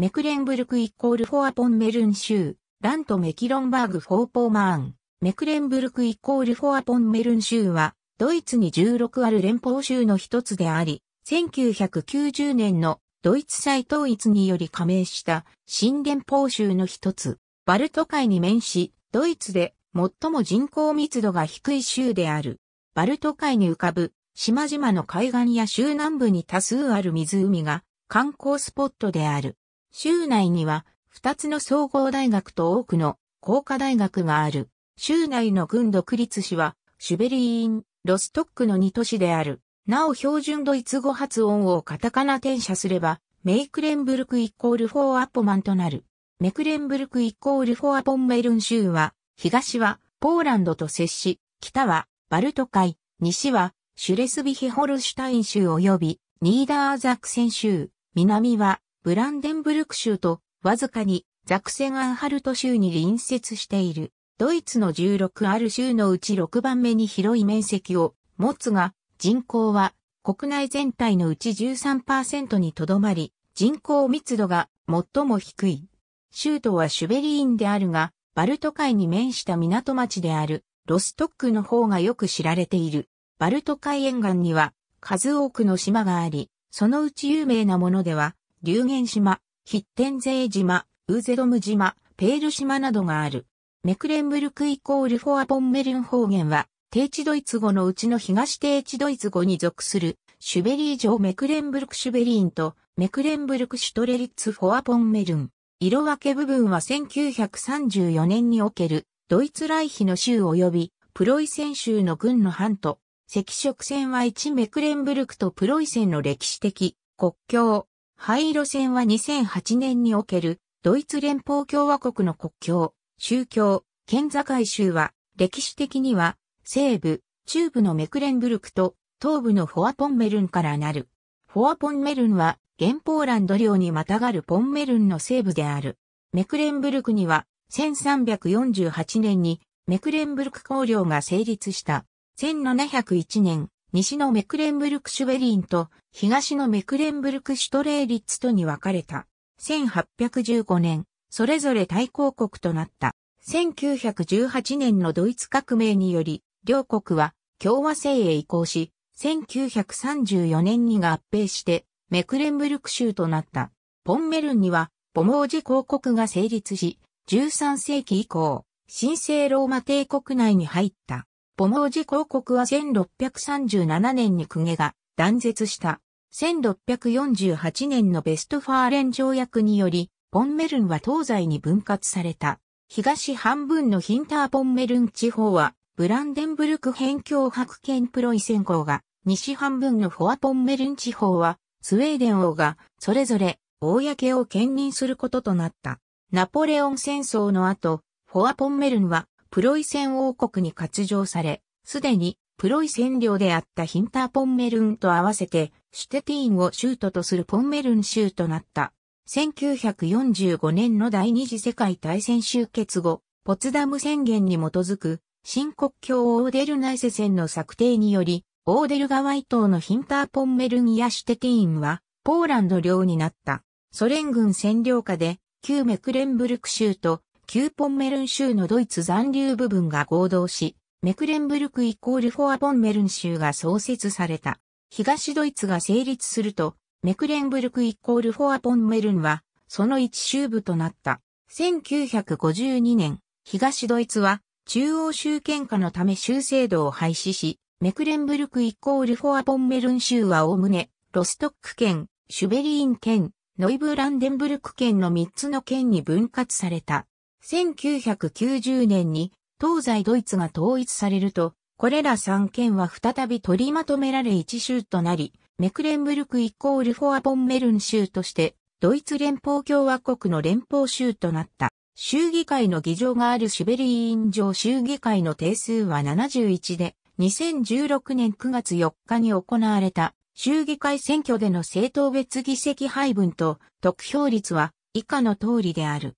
メクレンブルクイコールフォアポンメルン州、ラントメキロンバーグフォーポーマーン、メクレンブルクイコールフォアポンメルン州は、ドイツに16ある連邦州の一つであり、1990年のドイツ再統一により加盟した新連邦州の一つ、バルト海に面し、ドイツで最も人口密度が低い州である。バルト海に浮かぶ島々の海岸や州南部に多数ある湖が観光スポットである。州内には2つの総合大学と多くの工科大学がある。州内の軍独立市はシュベリーン、ロストックの2都市である。なお標準ドイツ語発音をカタカナ転写すれば、メイクレンブルクイコールフォーアポマンとなる。メクレンブルクイコールフォーアポンメルン州は、東はポーランドと接し、北はバルト海、西はシュレスビヒホルシュタイン州及びニーダーザクセン州、南はブランデンブルク州とわずかにザクセンアンハルト州に隣接している。ドイツの16ある州のうち6番目に広い面積を持つが、人口は国内全体のうち13%にとどまり、人口密度が最も低い。州都はシュベリーンであるが、バルト海に面した港町であるロストックの方がよく知られている。バルト海沿岸には数多くの島があり、そのうち有名なものでは流言島、ヒッテンゼー島、ウーゼドム島、ペール島などがある。メクレンブルクイコールフォアポンメルン方言は、低地ドイツ語のうちの東低地ドイツ語に属する、シュベリー城メクレンブルクシュベリーンと、メクレンブルクシュトレリッツフォアポンメルン。色分け部分は1934年における、ドイツライヒの州及び、プロイセン州の軍の半と、赤色線は1メクレンブルクとプロイセンの歴史的、国境、灰色線は2008年におけるドイツ連邦共和国の国境、宗教、県境州は歴史的には西部、中部のメクレンブルクと東部のフォアポンメルンからなる。フォアポンメルンは現ポーランド領にまたがるポンメルンの西部である。メクレンブルクには1348年にメクレンブルク公領が成立した。1701年、西のメクレンブルクシュベリンと東のメクレンブルクシュトレーリッツとに分かれた。1815年、それぞれ対抗国となった。1918年のドイツ革命により、両国は共和制へ移行し、1934年に合併して、メクレンブルク州となった。ポンメルンには、ポモージ公国が成立し、13世紀以降、神聖ローマ帝国内に入った。母毛寺公国は1637年に公家が断絶した。1648年のベストファーレン条約により、ポンメルンは東西に分割された。東半分のヒンターポンメルン地方は、ブランデンブルク辺境白県プロイセン公が、西半分のフォアポンメルン地方は、スウェーデン王が、それぞれ、公を兼任することとなった。ナポレオン戦争の後、フォアポンメルンは、プロイセン王国に割譲され、すでにプロイセン領であったヒンターポンメルンと合わせてシュテティーンを州都とするポンメルン州となった。1945年の第二次世界大戦終結後、ポツダム宣言に基づく新国境オーデルナイセ線の策定により、オーデル川伊東のヒンターポンメルンやシュテティーンはポーランド領になった。ソ連軍占領下で旧メクレンブルク州と旧ポンメルン州のドイツ残留部分が合同し、メクレンブルクイコールフォアポンメルン州が創設された。東ドイツが成立すると、メクレンブルクイコールフォアポンメルンは、その一州部となった。1952年、東ドイツは、中央集権下のため州制度を廃止し、メクレンブルクイコールフォアポンメルン州はおおむね、ロストック県、シュベリーン県、ノイブランデンブルク県の3つの県に分割された。1990年に東西ドイツが統一されると、これら3県は再び取りまとめられ一州となり、メクレンブルクイコールフォアポンメルン州として、ドイツ連邦共和国の連邦州となった。州議会の議場があるシベリー委員上州議会の定数は71で、2016年9月4日に行われた州議会選挙での政党別議席配分と得票率は以下の通りである。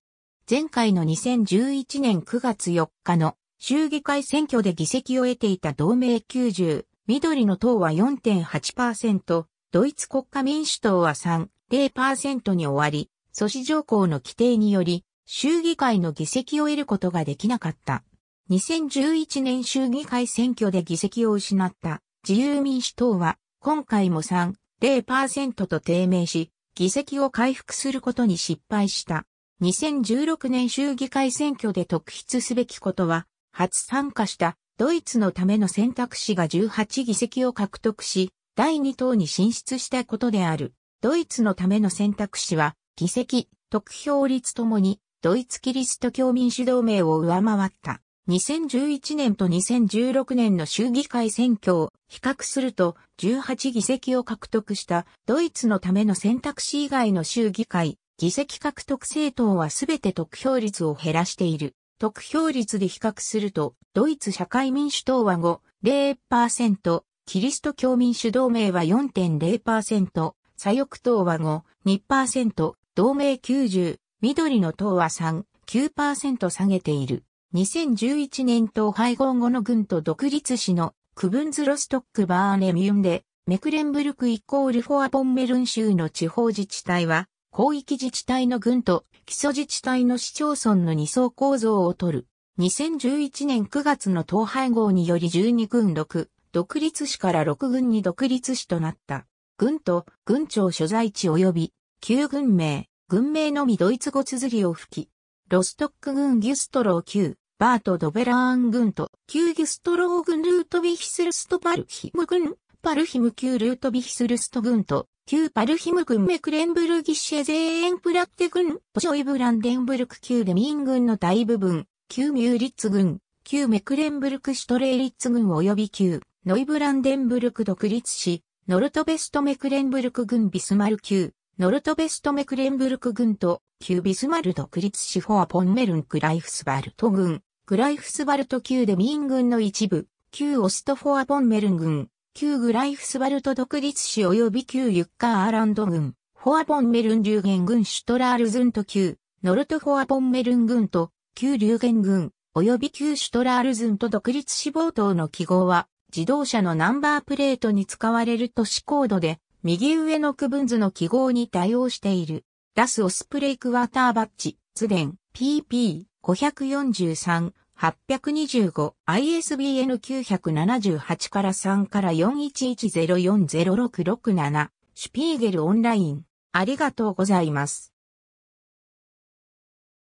前回の2011年9月4日の州議会選挙で議席を得ていた同盟90、緑の党は4.8%、ドイツ国家民主党は3.0%に終わり、阻止条項の規定により、州議会の議席を得ることができなかった。2011年衆議会選挙で議席を失った自由民主党は今回も3.0%と低迷し、議席を回復することに失敗した。2016年衆議会選挙で特筆すべきことは、初参加したドイツのための選択肢が18議席を獲得し、第2党に進出したことである。ドイツのための選択肢は、議席、得票率ともに、ドイツキリスト教民主同盟を上回った。2011年と2016年の衆議会選挙を比較すると18議席を獲得したドイツのための選択肢以外の衆議会議席獲得政党はすべて得票率を減らしている。得票率で比較すると、ドイツ社会民主党は5.0%、キリスト教民主同盟は4.0%、左翼党は5.2%、同盟90、緑の党は3.9%下げている。2011年党配合後の軍と独立市のクブンズロストックバーネミュンで、メクレンブルクイコールフォアポンメルン州の地方自治体は、広域自治体の軍と基礎自治体の市町村の二層構造を取る。2011年9月の統廃合により12軍6、独立市から6軍に独立市となった。軍と軍庁所在地及び旧軍名、軍名のみドイツ語綴りを吹き、ロストック軍ギュストロー旧、バート・ドベラーン軍と旧ギュストロー軍ルートビヒスルストパルヒム軍、パルヒム旧ルートビヒスルスト軍と旧パルヒム軍メクレンブルギッシェゼーエンプラッテ軍、ポショイブランデンブルク旧でミンの大部分、旧ミューリッツ軍、旧メクレンブルクシュトレーリッツ軍及び旧、ノイブランデンブルク独立市、ノルトベストメクレンブルク軍ビスマル旧、ノルトベストメクレンブルク軍と、旧ビスマル独立市フォアポンメルンクライフスバルト軍、クライフスバルト旧デミンの一部、旧オストフォアポンメルン軍、旧グライフスバルト独立市及び旧ユッカーアランド軍、フォアポンメルン流言軍シュトラールズンと旧、ノルトフォアポンメルン軍と、旧流言軍、及び旧シュトラールズンと独立死亡等の記号は、自動車のナンバープレートに使われる都市コードで、右上の区分図の記号に対応している。ラスオスプレイクワーターバッジ、ズデン、PP543、825、ISBN 978から3から4110406667、シュピーゲルオンライン。ありがとうございます。